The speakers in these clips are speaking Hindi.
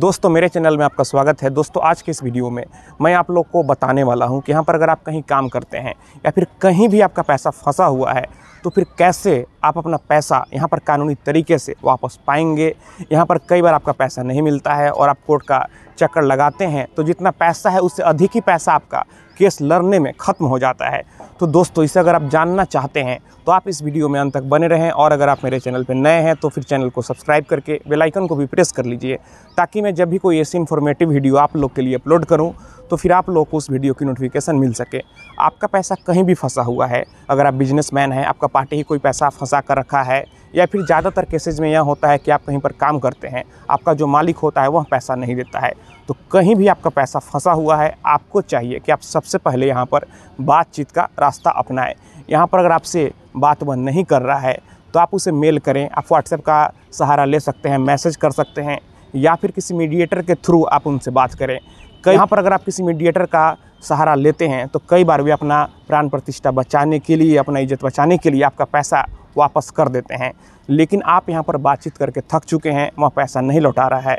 दोस्तों मेरे चैनल में आपका स्वागत है दोस्तों आज के इस वीडियो में मैं आप लोग को बताने वाला हूं कि यहाँ पर अगर आप कहीं काम करते हैं या फिर कहीं भी आपका पैसा फंसा हुआ है तो फिर कैसे आप अपना पैसा यहाँ पर कानूनी तरीके से वापस पाएंगे यहाँ पर कई बार आपका पैसा नहीं मिलता है और आप कोर्ट का चक्कर लगाते हैं तो जितना पैसा है उससे अधिक ही पैसा आपका केस लड़ने में ख़त्म हो जाता है तो दोस्तों इसे अगर आप जानना चाहते हैं तो आप इस वीडियो में अंत तक बने रहें और अगर आप मेरे चैनल पर नए हैं तो फिर चैनल को सब्सक्राइब करके बेलाइकन को भी प्रेस कर लीजिए ताकि मैं जब भी कोई ऐसी इन्फॉर्मेटिव वीडियो आप लोग के लिए अपलोड करूँ तो फिर आप लोग को उस वीडियो की नोटिफिकेशन मिल सके आपका पैसा कहीं भी फंसा हुआ है अगर आप बिजनेसमैन हैं आपका पार्टी ही कोई पैसा फंसा कर रखा है या फिर ज़्यादातर केसेज में यह होता है कि आप कहीं पर काम करते हैं आपका जो मालिक होता है वह पैसा नहीं देता है तो कहीं भी आपका पैसा फंसा हुआ है आपको चाहिए कि आप सबसे पहले यहाँ पर बातचीत का रास्ता अपनाएं यहाँ पर अगर आपसे बात वह नहीं कर रहा है तो आप उसे मेल करें आप व्हाट्सएप का सहारा ले सकते हैं मैसेज कर सकते हैं या फिर किसी मीडिएटर के थ्रू आप उनसे बात करें कई यहाँ पर अगर आप किसी मीडिएटर का सहारा लेते हैं तो कई बार वे अपना प्राण प्रतिष्ठा बचाने के लिए अपना इज्जत बचाने के लिए आपका पैसा वापस कर देते हैं लेकिन आप यहाँ पर बातचीत करके थक चुके हैं वह पैसा नहीं लौटा रहा है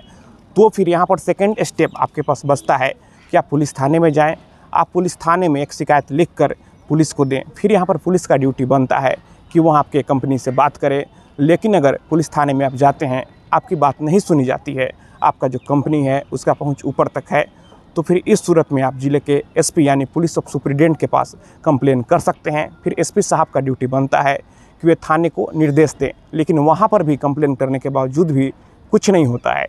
तो फिर यहाँ पर सेकेंड स्टेप आपके पास बचता है कि आप पुलिस थाने में जाएँ आप पुलिस थाने में एक शिकायत लिख कर पुलिस को दें फिर यहाँ पर पुलिस का ड्यूटी बनता है कि वह आपके कंपनी से बात करे लेकिन अगर पुलिस थाने में आप जाते हैं आपकी बात नहीं सुनी जाती है आपका जो कंपनी है उसका पहुंच ऊपर तक है तो फिर इस सूरत में आप ज़िले के एसपी यानी पुलिस सब सुप्रिटेंडेंट के पास कंप्लेन कर सकते हैं फिर एसपी साहब का ड्यूटी बनता है कि वे थाने को निर्देश दें लेकिन वहाँ पर भी कंप्लेन करने के बावजूद भी कुछ नहीं होता है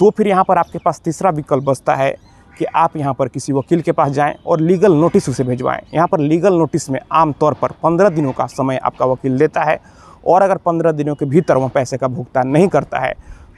तो फिर यहाँ पर आपके पास तीसरा विकल्प बचता है कि आप यहाँ पर किसी वकील के पास जाएं और लीगल नोटिस उसे भिजवाएँ यहाँ पर लीगल नोटिस में आमतौर पर पंद्रह दिनों का समय आपका वकील देता है और अगर पंद्रह दिनों के भीतर वह पैसे का भुगतान नहीं करता है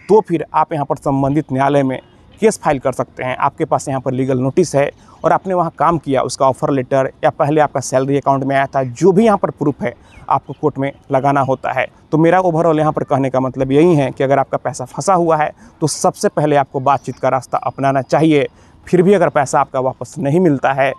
तो फिर आप यहाँ पर संबंधित न्यायालय में केस फाइल कर सकते हैं आपके पास यहाँ पर लीगल नोटिस है और आपने वहाँ काम किया उसका ऑफर लेटर या पहले आपका सैलरी अकाउंट में आया था जो भी यहाँ पर प्रूफ है आपको कोर्ट में लगाना होता है तो मेरा ओवरऑल यहाँ पर कहने का मतलब यही है कि अगर आपका पैसा फंसा हुआ है तो सबसे पहले आपको बातचीत का रास्ता अपनाना चाहिए फिर भी अगर पैसा आपका वापस नहीं मिलता है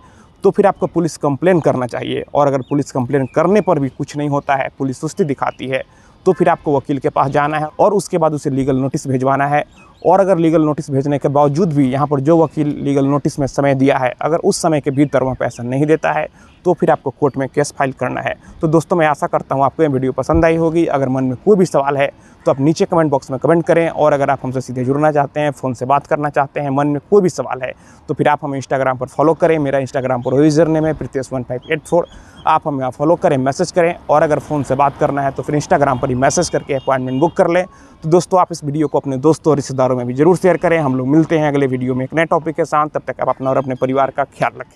तो फिर आपको पुलिस कंप्लेन करना चाहिए और अगर पुलिस कंप्लेन करने पर भी कुछ नहीं होता है पुलिस सुस्ती दिखाती है तो फिर आपको वकील के पास जाना है और उसके बाद उसे लीगल नोटिस भिजवाना है और अगर लीगल नोटिस भेजने के बावजूद भी यहाँ पर जो वकील लीगल नोटिस में समय दिया है अगर उस समय के भीतर वह पैसा नहीं देता है तो फिर आपको कोर्ट में केस फाइल करना है तो दोस्तों मैं आशा करता हूँ आपको ये वीडियो पसंद आई होगी अगर मन में कोई भी सवाल है तो आप नीचे कमेंट बॉक्स में कमेंट करें और अगर आप हमसे सीधे जुड़ना चाहते हैं फ़ोन से बात करना चाहते हैं मन में कोई भी सवाल है तो फिर आप हमें इंस्टाग्राम पर फॉलो करें मेरा इंस्टाग्राम पर यूज़र नेम है वन फाइव एट फोर आप हमें फॉलो करें मैसेज करें और अगर फ़ोन से बात करना है तो फिर इंस्टाग्राम पर ही मैसेज करके अपॉइंटमेंट बुक कर लें तो दोस्तों आप इस वीडियो को अपने दोस्तों और रिश्तेदार रिश्तेदारों में भी जरूर शेयर करें हम लोग मिलते हैं अगले वीडियो में एक नए टॉपिक के साथ तब तक आप अपना और अपने परिवार का ख्याल रखें